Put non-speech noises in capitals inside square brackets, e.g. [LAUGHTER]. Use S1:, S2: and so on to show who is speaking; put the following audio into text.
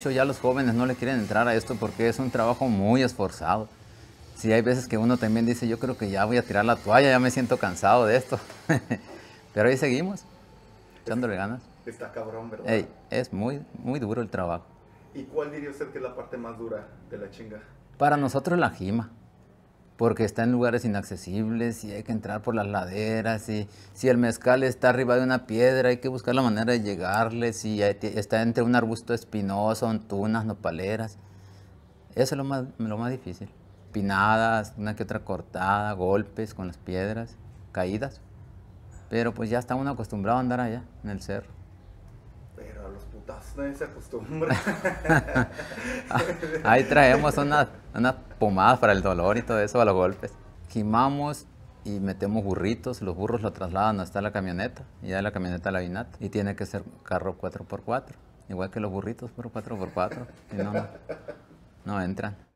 S1: ya los jóvenes no le quieren entrar a esto porque es un trabajo muy esforzado. Sí, hay veces que uno también dice, yo creo que ya voy a tirar la toalla, ya me siento cansado de esto. [LAUGHS] Pero ahí seguimos, echándole ganas.
S2: Está cabrón, ¿verdad?
S1: es muy, muy duro el trabajo.
S2: ¿Y cuál diría usted que es la parte más dura de la chinga?
S1: Para nosotros la gima porque está en lugares inaccesibles y hay que entrar por las laderas y si el mezcal está arriba de una piedra hay que buscar la manera de llegarle, si está entre un arbusto espinoso, tunas, nopaleras. Eso es lo más, lo más difícil. Pinadas, una que otra cortada, golpes con las piedras, caídas. Pero pues ya está uno acostumbrado a andar allá, en el cerro.
S3: Pero a los putazos nadie se acostumbra.
S1: [LAUGHS]
S3: Ahí traemos unas
S1: una pomadas para el dolor y todo eso a los golpes. Quimamos y metemos burritos, los burros lo trasladan hasta la camioneta, y ya la camioneta a la vinata, y tiene que ser carro 4x4, igual que los burritos, pero 4x4, y no entran.